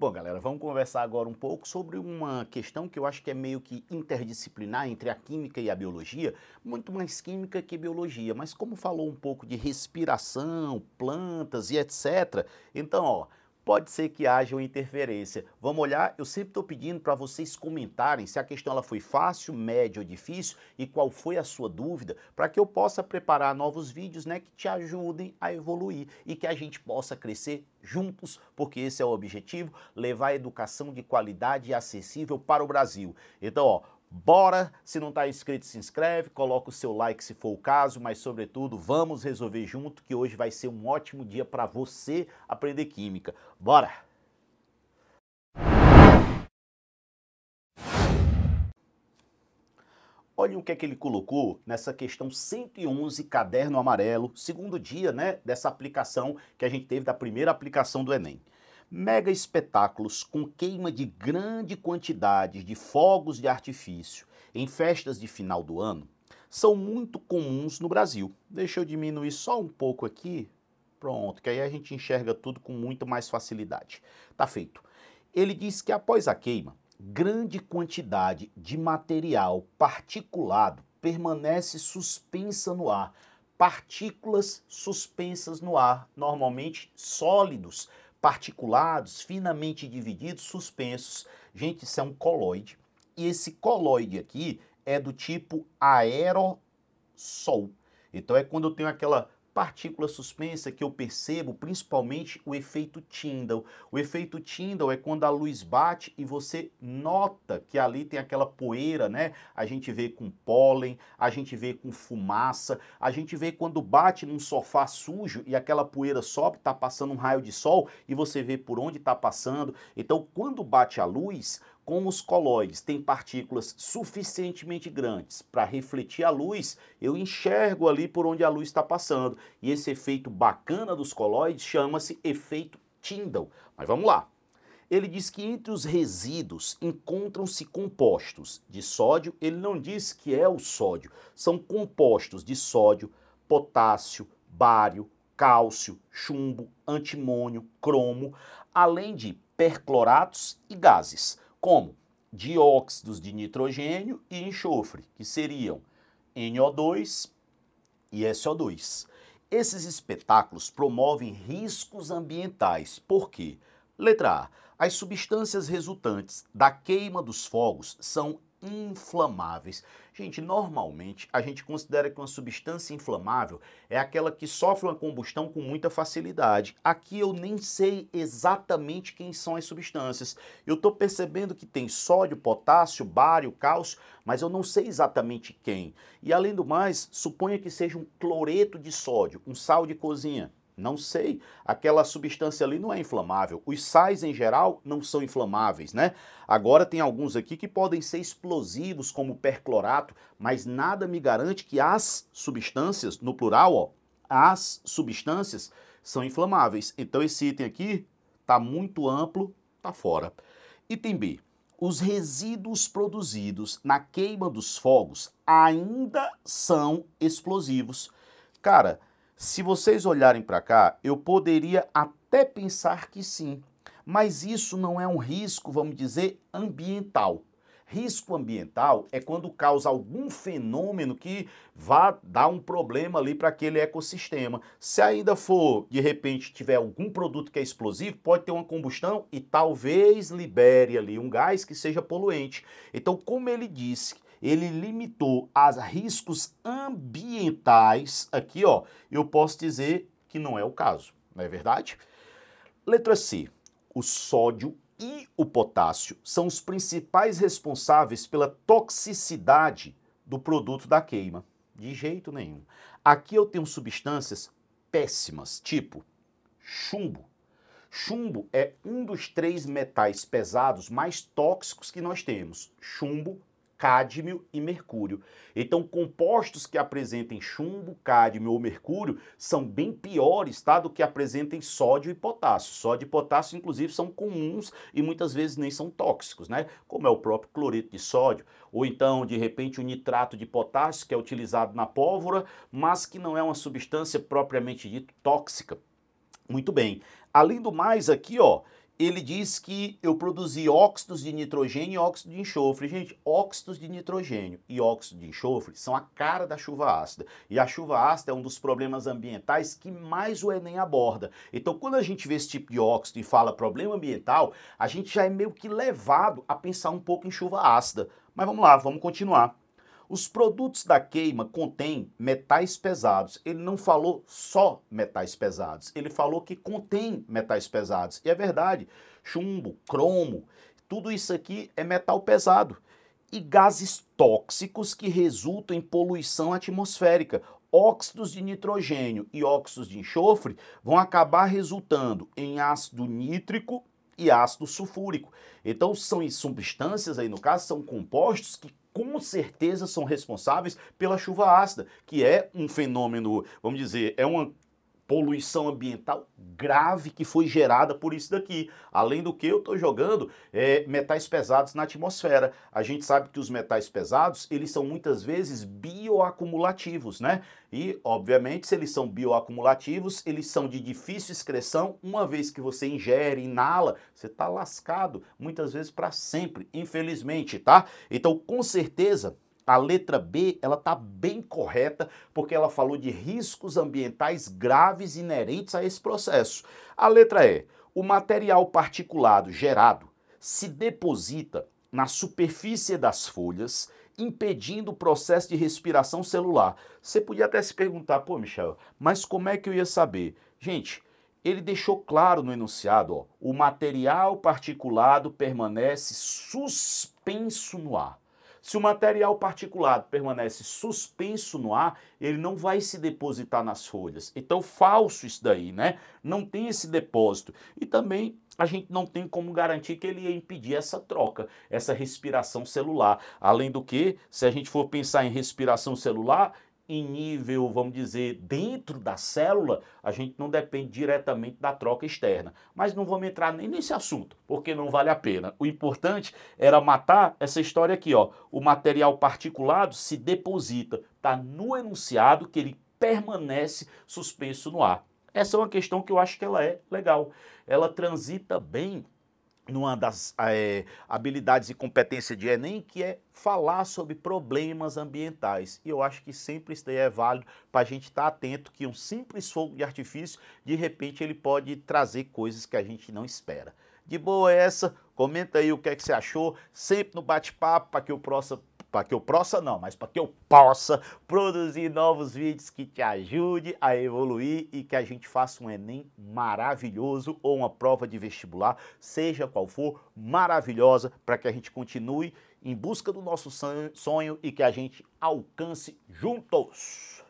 Bom, galera, vamos conversar agora um pouco sobre uma questão que eu acho que é meio que interdisciplinar entre a química e a biologia, muito mais química que biologia, mas como falou um pouco de respiração, plantas e etc. Então, ó, pode ser que haja uma interferência. Vamos olhar, eu sempre estou pedindo para vocês comentarem se a questão ela foi fácil, média ou difícil e qual foi a sua dúvida, para que eu possa preparar novos vídeos né, que te ajudem a evoluir e que a gente possa crescer juntos, porque esse é o objetivo, levar educação de qualidade e acessível para o Brasil. Então, ó, Bora, se não está inscrito, se inscreve, coloca o seu like se for o caso, mas sobretudo vamos resolver junto que hoje vai ser um ótimo dia para você aprender química. Bora! Olhem o que é que ele colocou nessa questão 111, caderno amarelo, segundo dia, né, dessa aplicação que a gente teve da primeira aplicação do Enem mega espetáculos com queima de grande quantidade de fogos de artifício em festas de final do ano são muito comuns no Brasil. Deixa eu diminuir só um pouco aqui. Pronto, que aí a gente enxerga tudo com muito mais facilidade. Tá feito. Ele diz que após a queima, grande quantidade de material particulado permanece suspensa no ar. Partículas suspensas no ar, normalmente sólidos, particulados, finamente divididos, suspensos. Gente, isso é um coloide. E esse coloide aqui é do tipo aerosol. Então é quando eu tenho aquela partícula suspensa que eu percebo principalmente o efeito Tyndall. O efeito Tyndall é quando a luz bate e você nota que ali tem aquela poeira, né? A gente vê com pólen, a gente vê com fumaça, a gente vê quando bate num sofá sujo e aquela poeira sobe, tá passando um raio de sol e você vê por onde tá passando. Então, quando bate a luz, como os colóides têm partículas suficientemente grandes para refletir a luz, eu enxergo ali por onde a luz está passando. E esse efeito bacana dos colóides chama-se efeito Tyndall. Mas vamos lá. Ele diz que entre os resíduos encontram-se compostos de sódio. Ele não diz que é o sódio, são compostos de sódio, potássio, bário, cálcio, chumbo, antimônio, cromo, além de percloratos e gases como dióxidos de nitrogênio e enxofre, que seriam NO2 e SO2. Esses espetáculos promovem riscos ambientais, porque, letra A, as substâncias resultantes da queima dos fogos são inflamáveis. Gente, normalmente a gente considera que uma substância inflamável é aquela que sofre uma combustão com muita facilidade. Aqui eu nem sei exatamente quem são as substâncias. Eu estou percebendo que tem sódio, potássio, bário, cálcio, mas eu não sei exatamente quem. E além do mais, suponha que seja um cloreto de sódio, um sal de cozinha. Não sei. Aquela substância ali não é inflamável. Os sais em geral não são inflamáveis, né? Agora tem alguns aqui que podem ser explosivos, como perclorato, mas nada me garante que as substâncias, no plural, ó, as substâncias são inflamáveis. Então esse item aqui tá muito amplo, tá fora. Item B. Os resíduos produzidos na queima dos fogos ainda são explosivos. Cara, se vocês olharem para cá, eu poderia até pensar que sim, mas isso não é um risco, vamos dizer, ambiental. Risco ambiental é quando causa algum fenômeno que vá dar um problema ali para aquele ecossistema. Se ainda for, de repente, tiver algum produto que é explosivo, pode ter uma combustão e talvez libere ali um gás que seja poluente. Então, como ele disse ele limitou a riscos ambientais, aqui ó, eu posso dizer que não é o caso, não é verdade? Letra C, o sódio e o potássio são os principais responsáveis pela toxicidade do produto da queima. De jeito nenhum. Aqui eu tenho substâncias péssimas, tipo chumbo. Chumbo é um dos três metais pesados mais tóxicos que nós temos: chumbo, cádmio e mercúrio. Então, compostos que apresentem chumbo, cádmio ou mercúrio são bem piores tá, do que apresentem sódio e potássio. Sódio e potássio, inclusive, são comuns e muitas vezes nem são tóxicos, né? Como é o próprio cloreto de sódio, ou então, de repente, o nitrato de potássio, que é utilizado na pólvora, mas que não é uma substância propriamente dita tóxica. Muito bem. Além do mais, aqui, ó, ele diz que eu produzi óxidos de nitrogênio e óxido de enxofre. Gente, óxidos de nitrogênio e óxido de enxofre são a cara da chuva ácida. E a chuva ácida é um dos problemas ambientais que mais o Enem aborda. Então, quando a gente vê esse tipo de óxido e fala problema ambiental, a gente já é meio que levado a pensar um pouco em chuva ácida. Mas vamos lá, vamos continuar. Os produtos da queima contêm metais pesados. Ele não falou só metais pesados, ele falou que contém metais pesados. E é verdade, chumbo, cromo, tudo isso aqui é metal pesado. E gases tóxicos que resultam em poluição atmosférica. Óxidos de nitrogênio e óxidos de enxofre vão acabar resultando em ácido nítrico e ácido sulfúrico. Então são substâncias aí no caso são compostos que com certeza são responsáveis pela chuva ácida, que é um fenômeno, vamos dizer, é uma poluição ambiental grave que foi gerada por isso daqui. Além do que, eu estou jogando é, metais pesados na atmosfera. A gente sabe que os metais pesados, eles são muitas vezes bioacumulativos, né? E, obviamente, se eles são bioacumulativos, eles são de difícil excreção. Uma vez que você ingere, inala, você está lascado, muitas vezes para sempre, infelizmente, tá? Então, com certeza... A letra B, ela está bem correta, porque ela falou de riscos ambientais graves inerentes a esse processo. A letra E, o material particulado gerado se deposita na superfície das folhas, impedindo o processo de respiração celular. Você podia até se perguntar, pô, Michel, mas como é que eu ia saber? Gente, ele deixou claro no enunciado, ó, o material particulado permanece suspenso no ar. Se o material particulado permanece suspenso no ar, ele não vai se depositar nas folhas. Então, falso isso daí, né? Não tem esse depósito. E também a gente não tem como garantir que ele ia impedir essa troca, essa respiração celular. Além do que, se a gente for pensar em respiração celular, em nível, vamos dizer, dentro da célula, a gente não depende diretamente da troca externa. Mas não vamos entrar nem nesse assunto, porque não vale a pena. O importante era matar essa história aqui, ó. O material particulado se deposita, tá no enunciado que ele permanece suspenso no ar. Essa é uma questão que eu acho que ela é legal. Ela transita bem numa das é, habilidades e competência de Enem, que é falar sobre problemas ambientais. E eu acho que sempre isso daí é válido para a gente estar tá atento que um simples fogo de artifício, de repente, ele pode trazer coisas que a gente não espera. De boa é essa, comenta aí o que, é que você achou, sempre no bate-papo para que o próximo para que eu possa não, mas para que eu possa produzir novos vídeos que te ajude a evoluir e que a gente faça um ENEM maravilhoso ou uma prova de vestibular, seja qual for, maravilhosa para que a gente continue em busca do nosso sonho e que a gente alcance juntos.